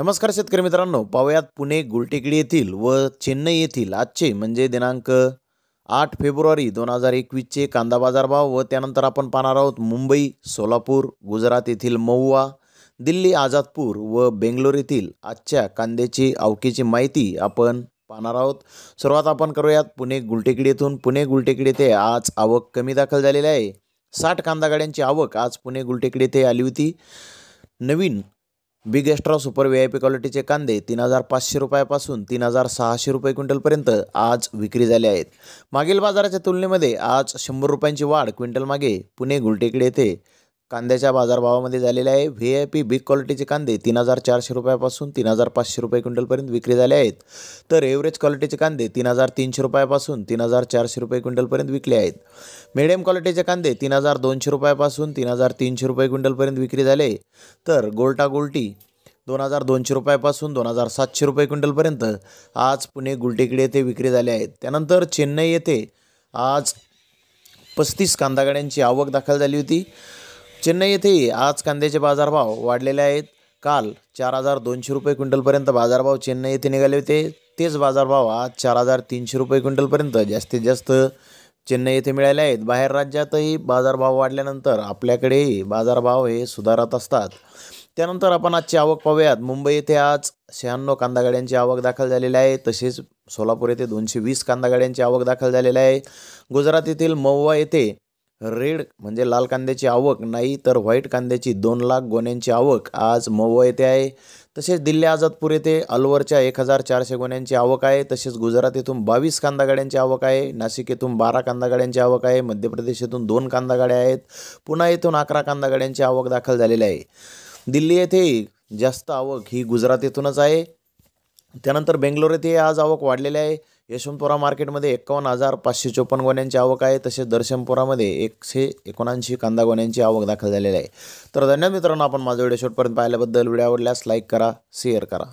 नमस्कार शेतकरी मित्रांनो पाहूयात पुणे गुलटेकडी येथील व चेन्नई येथील आजचे म्हणजे दिनांक आठ फेब्रुवारी दोन हजार एकवीसचे कांदा बाजारभाव व त्यानंतर आपण पाहणार आहोत मुंबई सोलापूर गुजरात येथील महुआ दिल्ली आझादपूर व बेंगलोर येथील आजच्या कांद्याची आवकीची माहिती आपण पाहणार आहोत सुरुवात आपण करूयात पुणे गुलटेकडी येथून पुणे गुलटेकडी येथे आज आवक कमी दाखल झालेली आहे साठ कांदा गाड्यांची आवक आज पुणे गुलटेकडी येथे आली होती नवीन big extra super V I P क्वालिटीचे कांदे तीन हजार पाचशे रुपयापासून तीन हजार सहाशे रुपये क्विंटलपर्यंत आज विक्री झाले आहेत मागील बाजाराच्या तुलनेमध्ये आज शंभर रुपयांची वाढ क्विंटल मागे पुणे गुलटेकडे येथे कांद्याच्या बाजारभावामध्ये झालेले आहे व्ही आय पी बिग क्वालिटीचे कांदे तीन हजार चारशे रुपयापासून तीन हजार पाचशे रुपये क्विंटलपर्यंत विक्री झाले आहेत तर एव्हरेज क्वालिटीचे कांदे तीन हजार तीनशे रुपयापासून तीन हजार चारशे रुपये क्विंटलपर्यंत विकले आहेत मिडियम क्वालिटीचे कांदे तीन हजार दोनशे रुपयापासून तीन हजार तीनशे रुपये क्विंटलपर्यंत विक्री झाले तर गोल्टा गोल्टी दोन हजार दोनशे रुपयापासून दोन हजार सातशे रुपये क्विंटलपर्यंत आज पुणे गुलटेकडे येथे विक्री झाले आहेत त्यानंतर चेन्नई येथे आज पस्तीस कांदागाड्यांची आवक दाखल झाली होती चेन्नई येथेही आज कांद्याचे बाजारभाव वाढलेले आहेत काल चार हजार दोनशे रुपये क्विंटलपर्यंत बाजारभाव चेन्नई येथे निघाले होते तेच बाजारभाव आज चार हजार तीनशे रुपये क्विंटलपर्यंत जास्तीत जास्त चेन्नई येथे मिळाले आहेत बाहेर राज्यातही बाजारभाव वाढल्यानंतर आपल्याकडेही बाजारभाव हे सुधारत असतात त्यानंतर आपण आजची आवक पाहूयात मुंबई येथे आज शहाण्णव कांदा गाड्यांची आवक दाखल झालेली आहे तसेच सोलापूर येथे दोनशे वीस कांदा गाड्यांची आवक दाखल झालेली आहे गुजरात येथील मौवा येथे रेड म्हणजे लाल कांद्याची आवक नाही तर व्हाईट कांद्याची दोन लाख गोण्यांची आवक आज मवो येथे आहे तसेच दिल्ली आझादपूर येथे अलवरच्या एक हजार चारशे गोण्यांची आवक आहे तसेच गुजरात येथून बावीस कांदा गाड्यांची आवक आहे नाशिक येथून बारा कांदा गाड्यांची आवक आहे मध्य प्रदेश येथून दोन कांदा गाड्या आहेत पुन्हा येथून अकरा कांदा गाड्यांची आवक दाखल झालेली आहे दिल्ली येथे जास्त आवक ही गुजरात येथूनच आहे त्यानंतर बेंगलोर येथे आज आवक वाढलेली आहे यशवंतपुरा मार्केटमध्ये एकावन्न हजार पाचशे चोपन्न गोण्यांची आवक आहे तसेच दर्शनपुरामध्ये एकशे एकोणऐंशी कांदा गोण्यांची आवक दाखल झालेली आहे तर धन्यवाद मित्रांनो आपण माझा व्हिडिओ शॉटपर्यंत पाहिल्याबद्दल व्हिडिओ आवडल्यास लाईक करा शेअर करा